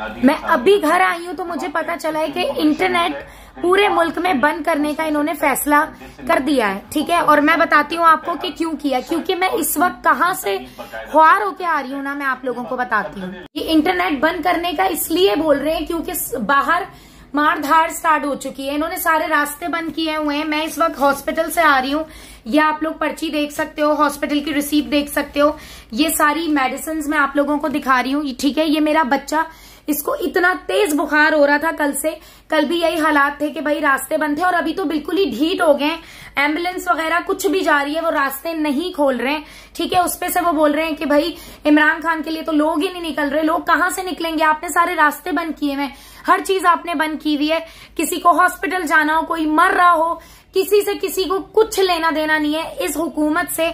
मैं अभी घर आई हूँ तो मुझे पता चला है कि इंटरनेट पूरे मुल्क में बंद करने का इन्होंने फैसला कर दिया है ठीक है और मैं बताती हूँ आपको कि क्यों किया क्योंकि मैं इस वक्त कहाँ से ख्वार होके आ रही हूँ ना मैं आप लोगों को बताती हूँ कि इंटरनेट बंद करने का इसलिए बोल रहे हैं क्योंकि बाहर मार धार स्टार्ट हो चुकी है इन्होंने सारे रास्ते बंद किए हुए हैं मैं इस वक्त हॉस्पिटल से आ रही हूँ ये आप लोग पर्ची देख सकते हो हॉस्पिटल की रिसीप देख सकते हो ये सारी मेडिसिन मैं आप लोगों को दिखा रही हूँ ठीक है ये मेरा बच्चा इसको इतना तेज बुखार हो रहा था कल से कल भी यही हालात थे कि भाई रास्ते बंद थे और अभी तो बिल्कुल ही ढीट हो गए एम्बुलेंस वगैरह कुछ भी जा रही है वो रास्ते नहीं खोल रहे हैं ठीक है उसपे से वो बोल रहे हैं कि भाई इमरान खान के लिए तो लोग ही नहीं निकल रहे लोग कहाँ से निकलेंगे आपने सारे रास्ते बंद किए हुए हर चीज आपने बंद की हुई है किसी को हॉस्पिटल जाना हो कोई मर रहा हो किसी से किसी को कुछ लेना देना नहीं है इस हुकूमत से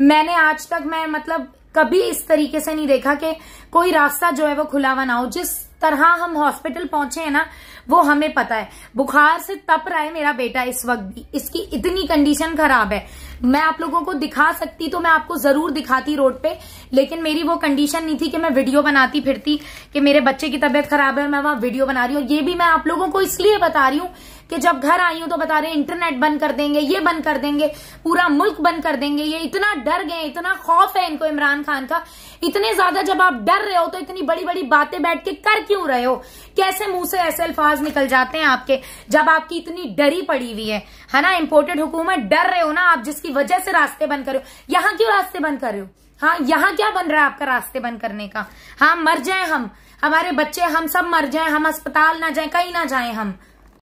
मैंने आज तक मैं मतलब कभी इस तरीके से नहीं देखा कि कोई रास्ता जो है वो खुला हुआ ना हो जिस तरह हम हॉस्पिटल पहुंचे हैं ना वो हमें पता है बुखार से तप रहा है मेरा बेटा इस वक्त भी इसकी इतनी कंडीशन खराब है मैं आप लोगों को दिखा सकती तो मैं आपको जरूर दिखाती रोड पे लेकिन मेरी वो कंडीशन नहीं थी कि मैं वीडियो बनाती फिरती कि मेरे बच्चे की तबीयत खराब है मैं वहां वीडियो बना रही हूँ ये भी मैं आप लोगों को इसलिए बता रही हूँ कि जब घर आई हूं तो बता रहे इंटरनेट बंद कर देंगे ये बंद कर देंगे पूरा मुल्क बंद कर देंगे ये इतना डर गए इतना खौफ है इनको इमरान खान का इतने ज्यादा जब आप डर रहे हो तो इतनी बड़ी बड़ी बातें बैठ के कर क्यों रहे हो कैसे मुंह से ऐसे अल्फाज निकल जाते हैं आपके जब आपकी इतनी डरी पड़ी हुई है है ना इम्पोर्टेड हुकूमत डर रहे हो ना आप जिसकी वजह से रास्ते बंद कर रहे हो यहाँ क्यों रास्ते बंद कर रहे हो हाँ यहाँ क्या बन रहा है आपका रास्ते बंद करने का हाँ मर जाए हम हमारे बच्चे हम सब मर जाए हम अस्पताल ना जाए कहीं ना जाए हम